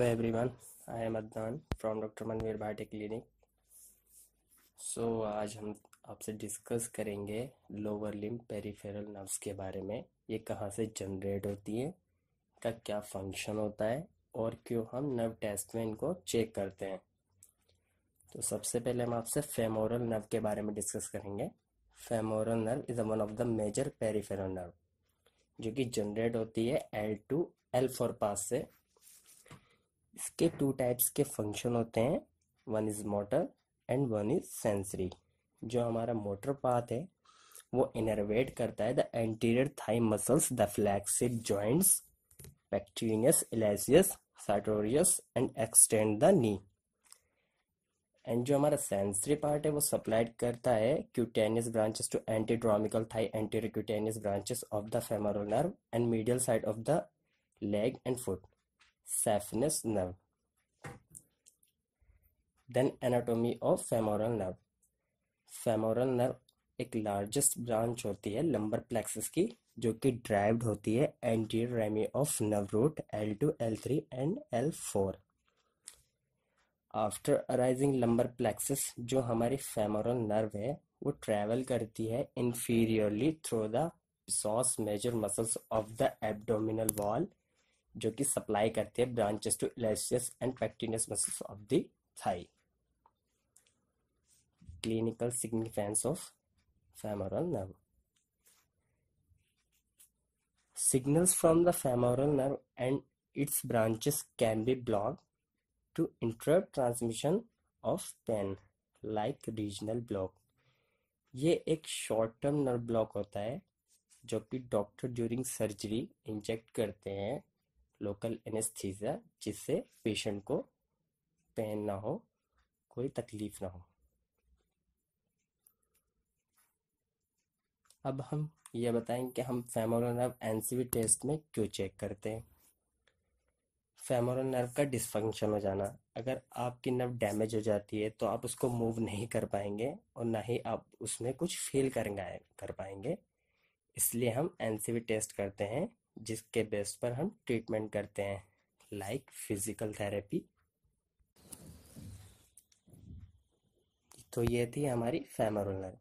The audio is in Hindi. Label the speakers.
Speaker 1: Every everyone I am Adnan from doctor Manveer Bhati clinic so आज हम आपसे डिस्कस करेंगे लोअर लिम पेरीफेरल नर्व्स के बारे में ये कहाँ से जनरेट होती है का क्या फंक्शन होता है और क्यों हम नर्व टेस्ट में इनको चेक करते हैं तो सबसे पहले हम आपसे फेमोरल नर्व के बारे में डिस्कस करेंगे femoral nerve is one of the major peripheral nerve जो कि जनरेट होती है एल टू एल फोर पास से इसके टू टाइप्स के फंक्शन होते हैं one is motor and one is sensory जो हमारा मोटर पाथ है वो इनरवेट करता है the anterior thigh muscles the flexed joints pectineus iliacus sartorius and extend the knee and जो हमारा सेंसरी पार्ट है वो सप्लाइड करता है cutaneous branches to anteromedial thigh anterior cutaneous branches of the femoral nerve and medial side of the leg and foot saphenous nerve. Then anatomy of femoral nerve. Femoral nerve एक लार्जेस्ट ब्रांच होती है लंबर प्लेक्सिस की जो कि ड्राइव्ड होती है anterior rami of nerve root L two L three and L four after arising lumbar plexus जो हमारी फेमोरल नर्व है वो ट्रेवल करती है inferiorly through the psoas major muscles of the abdominal wall जो कि सप्लाई करते हैं branches to iliacus and pectineus muscles of the thigh clinical significance of femoral nerve signals from the femoral nerve and its branches can be block to interrupt transmission of pain like regional block ये एक शॉर्ट टर्म नर्व ब्लॉक होता है जो कि डॉक्टर ड्यूरिंग सर्जरी इंजेक्ट करते हैं लोकल एनेस्थीजा जिससे पेशेंट को पेन ना हो कोई तकलीफ ना हो अब हम ये बताएंगे कि हम फेमोरल नर्व एनसीवी टेस्ट में क्यों चेक करते हैं फेमोरल नर्व का डिसफंक्शन हो जाना अगर आपकी नर्व डैमेज हो जाती है तो आप उसको मूव नहीं कर पाएंगे और ना ही आप उसमें कुछ फील कर कर पाएंगे इसलिए हम एनसीवी टेस्ट करते हैं जिसके बेस पर हम ट्रीटमेंट करते हैं लाइक फिजिकल थेरेपी तो ये थी हमारी फेमोरल